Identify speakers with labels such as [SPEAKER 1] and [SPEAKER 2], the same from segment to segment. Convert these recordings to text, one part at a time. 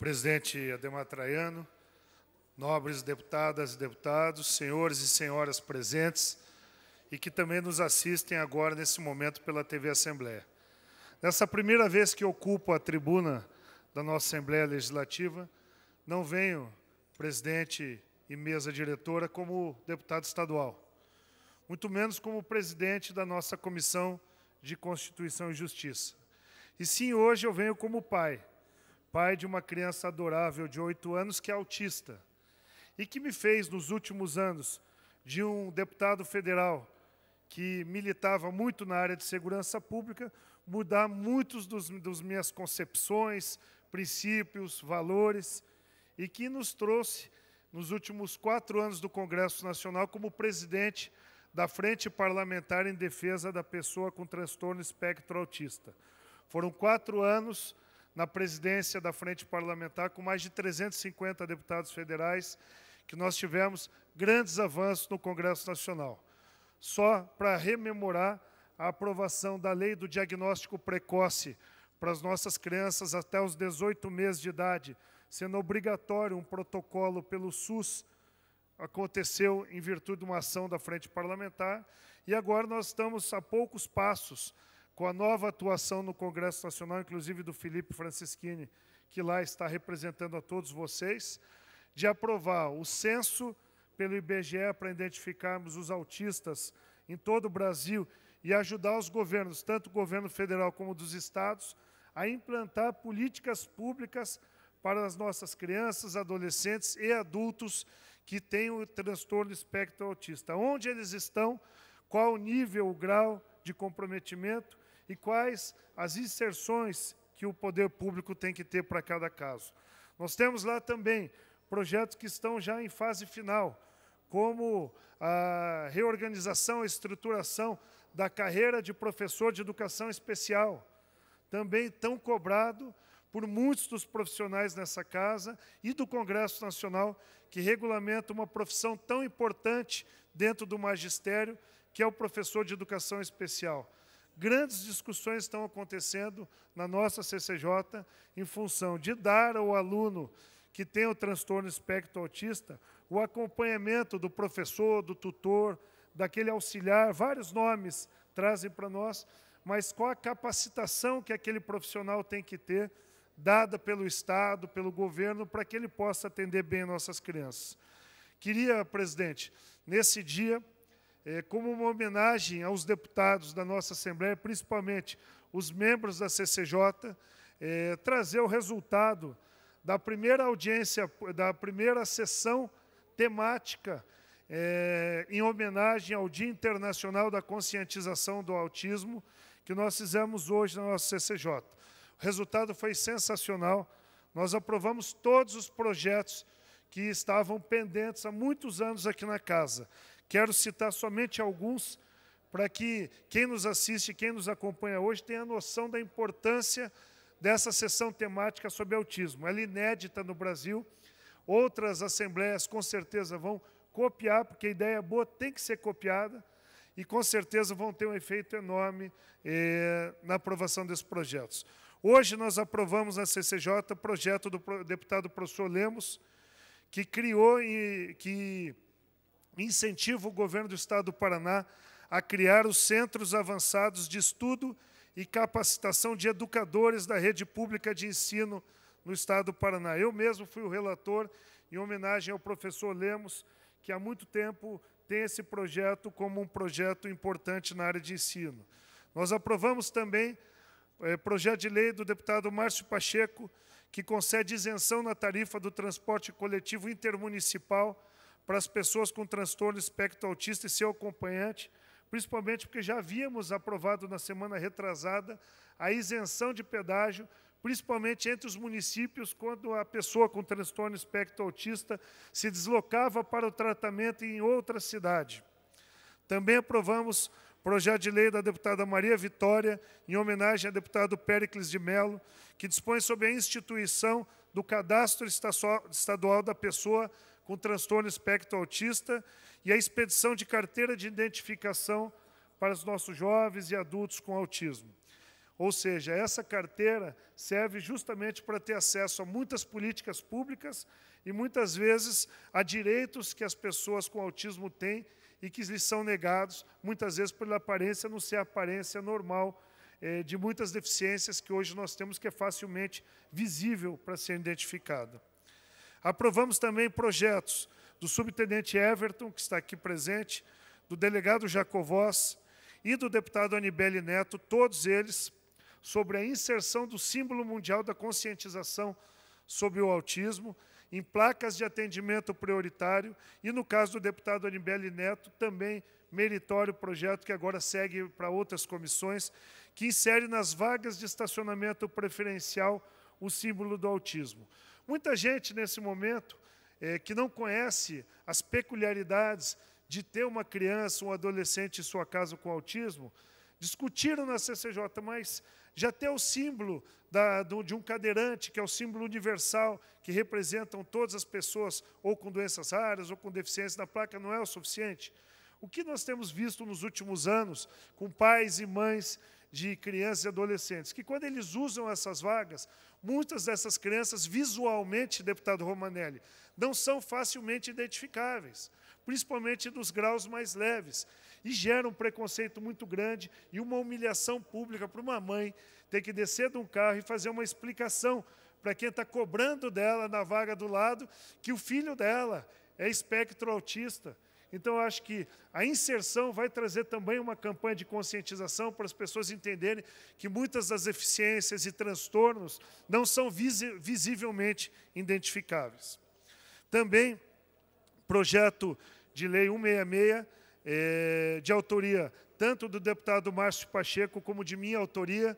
[SPEAKER 1] presidente Ademar Traiano, nobres deputadas e deputados, senhores e senhoras presentes e que também nos assistem agora nesse momento pela TV Assembleia. Nessa primeira vez que ocupo a tribuna da nossa Assembleia Legislativa, não venho, presidente e mesa diretora, como deputado estadual, muito menos como presidente da nossa Comissão de Constituição e Justiça. E sim, hoje eu venho como pai, pai de uma criança adorável de oito anos que é autista, e que me fez, nos últimos anos, de um deputado federal que militava muito na área de segurança pública, mudar muitos dos, dos minhas concepções, princípios, valores, e que nos trouxe, nos últimos quatro anos do Congresso Nacional, como presidente da Frente Parlamentar em Defesa da Pessoa com Transtorno Espectro Autista. Foram quatro anos na presidência da Frente Parlamentar, com mais de 350 deputados federais, que nós tivemos grandes avanços no Congresso Nacional. Só para rememorar a aprovação da lei do diagnóstico precoce para as nossas crianças até os 18 meses de idade, sendo obrigatório um protocolo pelo SUS, aconteceu em virtude de uma ação da Frente Parlamentar, e agora nós estamos a poucos passos com a nova atuação no Congresso Nacional, inclusive do Felipe Francischini, que lá está representando a todos vocês, de aprovar o censo pelo IBGE para identificarmos os autistas em todo o Brasil e ajudar os governos, tanto o governo federal como dos estados, a implantar políticas públicas para as nossas crianças, adolescentes e adultos que têm o transtorno espectro autista. Onde eles estão, qual o nível, o grau de comprometimento e quais as inserções que o poder público tem que ter para cada caso. Nós temos lá também projetos que estão já em fase final, como a reorganização, a estruturação da carreira de professor de educação especial, também tão cobrado por muitos dos profissionais nessa casa e do Congresso Nacional, que regulamenta uma profissão tão importante dentro do magistério, que é o professor de educação especial grandes discussões estão acontecendo na nossa CCJ em função de dar ao aluno que tem o transtorno espectro autista o acompanhamento do professor, do tutor, daquele auxiliar, vários nomes trazem para nós, mas qual a capacitação que aquele profissional tem que ter, dada pelo Estado, pelo governo, para que ele possa atender bem nossas crianças. Queria, presidente, nesse dia, é, como uma homenagem aos deputados da nossa Assembleia, principalmente os membros da CCJ, é, trazer o resultado da primeira audiência, da primeira sessão temática é, em homenagem ao Dia Internacional da Conscientização do Autismo, que nós fizemos hoje na nossa CCJ. O resultado foi sensacional. Nós aprovamos todos os projetos que estavam pendentes há muitos anos aqui na casa. Quero citar somente alguns para que quem nos assiste, quem nos acompanha hoje, tenha noção da importância dessa sessão temática sobre autismo. Ela é inédita no Brasil. Outras assembleias com certeza vão copiar, porque a ideia boa tem que ser copiada, e com certeza vão ter um efeito enorme eh, na aprovação desses projetos. Hoje nós aprovamos na CCJ o projeto do deputado professor Lemos, que criou e que incentiva o governo do estado do Paraná a criar os centros avançados de estudo e capacitação de educadores da rede pública de ensino no estado do Paraná. Eu mesmo fui o relator em homenagem ao professor Lemos, que há muito tempo tem esse projeto como um projeto importante na área de ensino. Nós aprovamos também é, projeto de lei do deputado Márcio Pacheco, que concede isenção na tarifa do transporte coletivo intermunicipal para as pessoas com transtorno espectro autista e seu acompanhante, principalmente porque já havíamos aprovado na semana retrasada a isenção de pedágio, principalmente entre os municípios, quando a pessoa com transtorno espectro autista se deslocava para o tratamento em outra cidade. Também aprovamos projeto de lei da deputada Maria Vitória, em homenagem ao deputado Péricles de Mello, que dispõe sobre a instituição do Cadastro Estadual da Pessoa com Transtorno Espectro Autista e a expedição de carteira de identificação para os nossos jovens e adultos com autismo. Ou seja, essa carteira serve justamente para ter acesso a muitas políticas públicas e muitas vezes a direitos que as pessoas com autismo têm e que lhes são negados, muitas vezes pela aparência não ser a aparência normal é, de muitas deficiências que hoje nós temos que é facilmente visível para ser identificado. Aprovamos também projetos do subtenente Everton, que está aqui presente, do delegado Jacovós e do deputado Anibele Neto, todos eles sobre a inserção do símbolo mundial da conscientização sobre o autismo em placas de atendimento prioritário e, no caso do deputado Anibele Neto, também meritório projeto que agora segue para outras comissões que insere nas vagas de estacionamento preferencial o símbolo do autismo. Muita gente, nesse momento, é, que não conhece as peculiaridades de ter uma criança, um adolescente em sua casa com autismo, discutiram na CCJ, mas já ter o símbolo da, do, de um cadeirante, que é o símbolo universal, que representam todas as pessoas, ou com doenças raras, ou com deficiência na placa, não é o suficiente. O que nós temos visto nos últimos anos com pais e mães de crianças e adolescentes, que quando eles usam essas vagas, muitas dessas crianças, visualmente, deputado Romanelli, não são facilmente identificáveis, principalmente dos graus mais leves, e gera um preconceito muito grande e uma humilhação pública para uma mãe ter que descer de um carro e fazer uma explicação para quem está cobrando dela na vaga do lado que o filho dela é espectro autista então, eu acho que a inserção vai trazer também uma campanha de conscientização para as pessoas entenderem que muitas das deficiências e transtornos não são visivelmente identificáveis. Também, projeto de lei 166, é, eh, de autoria tanto do deputado Márcio Pacheco como de minha autoria,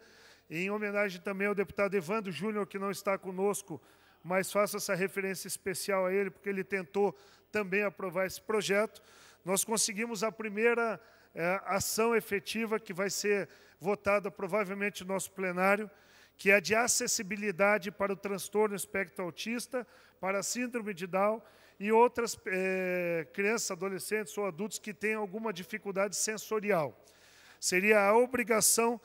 [SPEAKER 1] em homenagem também ao deputado Evandro Júnior, que não está conosco mas faço essa referência especial a ele, porque ele tentou também aprovar esse projeto. Nós conseguimos a primeira é, ação efetiva que vai ser votada provavelmente no nosso plenário, que é de acessibilidade para o transtorno espectro autista, para a síndrome de Down e outras é, crianças, adolescentes ou adultos que têm alguma dificuldade sensorial. Seria a obrigação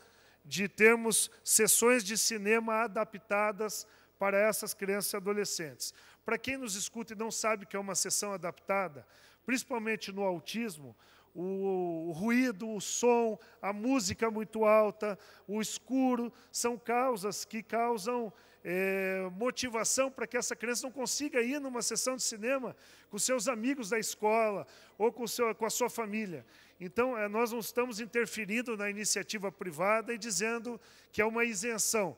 [SPEAKER 1] de termos sessões de cinema adaptadas para essas crianças e adolescentes. Para quem nos escuta e não sabe que é uma sessão adaptada, principalmente no autismo, o, ruído, o som, a música é muito alta, o escuro, são causas que causam é, motivação para que essa criança não consiga ir numa sessão de cinema com seus amigos da escola ou com, seu, com a sua família. Então, é, nós não estamos interferindo na iniciativa privada e dizendo que é uma isenção.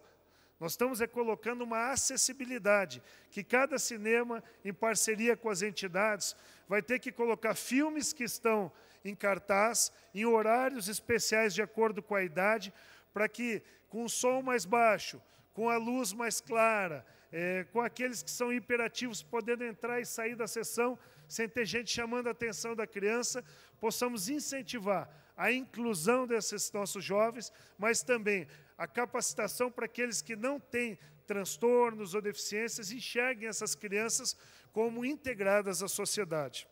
[SPEAKER 1] Nós estamos é colocando uma acessibilidade, que cada cinema, em parceria com as entidades, vai ter que colocar filmes que estão em cartaz, em horários especiais de acordo com a idade, para que, com o som mais baixo, com a luz mais clara, é, com aqueles que são hiperativos podendo entrar e sair da sessão sem ter gente chamando a atenção da criança, possamos incentivar a inclusão desses nossos jovens, mas também a capacitação para aqueles que não têm transtornos ou deficiências enxerguem essas crianças como integradas à sociedade.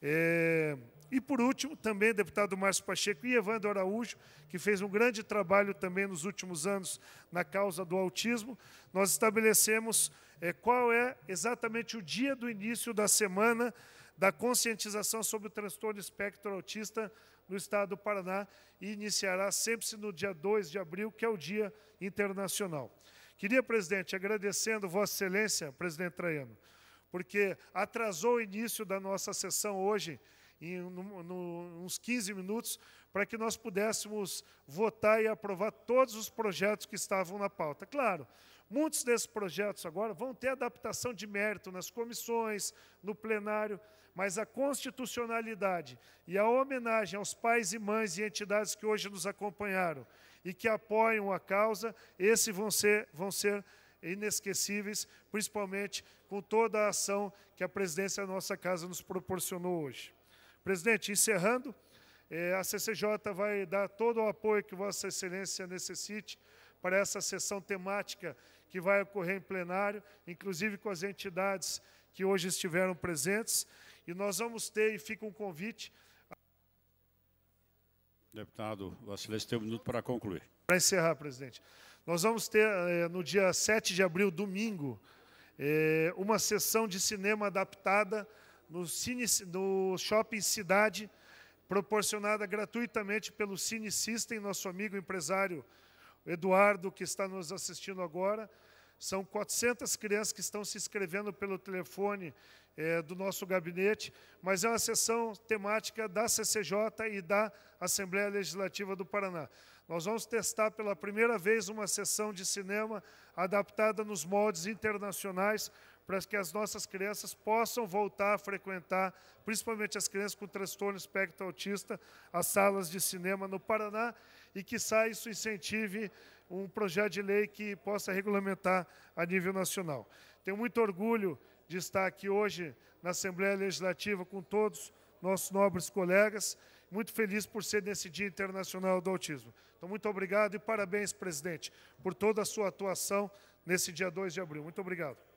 [SPEAKER 1] É, e, por último, também o deputado Márcio Pacheco e Evandro Araújo, que fez um grande trabalho também nos últimos anos na causa do autismo, nós estabelecemos é, qual é exatamente o dia do início da semana da conscientização sobre o transtorno espectro autista no estado do Paraná e iniciará sempre no dia 2 de abril, que é o Dia Internacional. Queria, presidente, agradecendo Vossa Excelência, presidente Traiano, porque atrasou o início da nossa sessão hoje, em no, no, uns 15 minutos, para que nós pudéssemos votar e aprovar todos os projetos que estavam na pauta. Claro, Muitos desses projetos agora vão ter adaptação de mérito nas comissões, no plenário, mas a constitucionalidade e a homenagem aos pais e mães e entidades que hoje nos acompanharam e que apoiam a causa, esses vão ser, vão ser inesquecíveis, principalmente com toda a ação que a presidência da nossa casa nos proporcionou hoje. Presidente, encerrando, é, a CCJ vai dar todo o apoio que Vossa Excelência necessite para essa sessão temática que vai ocorrer em plenário, inclusive com as entidades que hoje estiveram presentes. E nós vamos ter, e fica um convite. Deputado Vacilês, tem um minuto para concluir. Para encerrar, presidente. Nós vamos ter, eh, no dia 7 de abril, domingo, eh, uma sessão de cinema adaptada no, Cine, no Shopping Cidade, proporcionada gratuitamente pelo Cine System, nosso amigo empresário Eduardo, que está nos assistindo agora. São 400 crianças que estão se inscrevendo pelo telefone é, do nosso gabinete, mas é uma sessão temática da CCJ e da Assembleia Legislativa do Paraná. Nós vamos testar pela primeira vez uma sessão de cinema adaptada nos moldes internacionais para que as nossas crianças possam voltar a frequentar, principalmente as crianças com transtorno espectro autista, as salas de cinema no Paraná e que saia isso incentive um projeto de lei que possa regulamentar a nível nacional. Tenho muito orgulho de estar aqui hoje na Assembleia Legislativa com todos nossos nobres colegas, muito feliz por ser nesse Dia Internacional do Autismo. Então, muito obrigado e parabéns, presidente, por toda a sua atuação nesse dia 2 de abril. Muito obrigado.